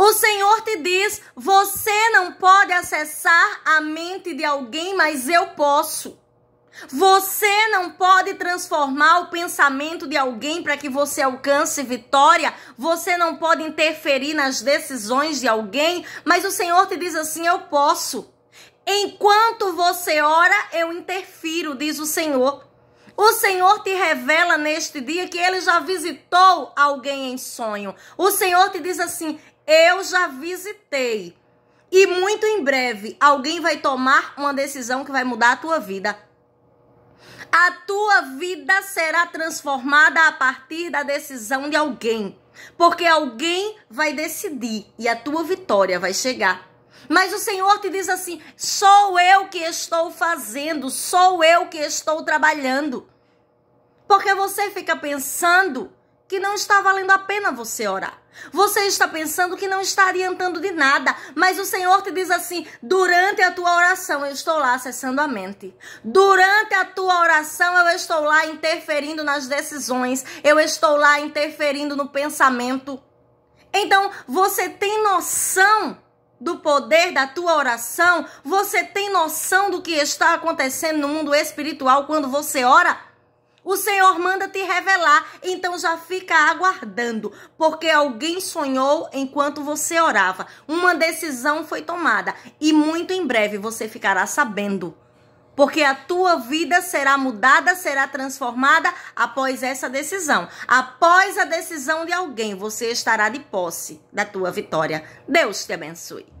O Senhor te diz: você não pode acessar a mente de alguém, mas eu posso. Você não pode transformar o pensamento de alguém para que você alcance vitória. Você não pode interferir nas decisões de alguém, mas o Senhor te diz assim: eu posso. Enquanto você ora, eu interfiro, diz o Senhor. O Senhor te revela neste dia que ele já visitou alguém em sonho. O Senhor te diz assim: Eu já visitei. E muito em breve alguém vai tomar uma decisão que vai mudar a tua vida. A tua vida será transformada a partir da decisão de alguém. Porque alguém vai decidir e a tua vitória vai chegar. Mas o Senhor te diz assim: sou eu que estou fazendo, sou eu que estou trabalhando. Porque você fica pensando que não está valendo a pena você orar. Você está pensando que não está adiantando de nada, mas o Senhor te diz assim: durante a tua oração eu estou lá acessando a mente. Durante a tua oração eu estou lá interferindo nas decisões, eu estou lá interferindo no pensamento. Então, você tem noção do poder da tua oração? Você tem noção do que está acontecendo no mundo espiritual quando você ora? O Senhor manda te revelar, então já fica aguardando, porque alguém sonhou enquanto você orava. Uma decisão foi tomada e muito em breve você ficará sabendo. Porque a tua vida será mudada, será transformada após essa decisão. Após a decisão de alguém, você estará de posse da tua vitória. Deus te abençoe.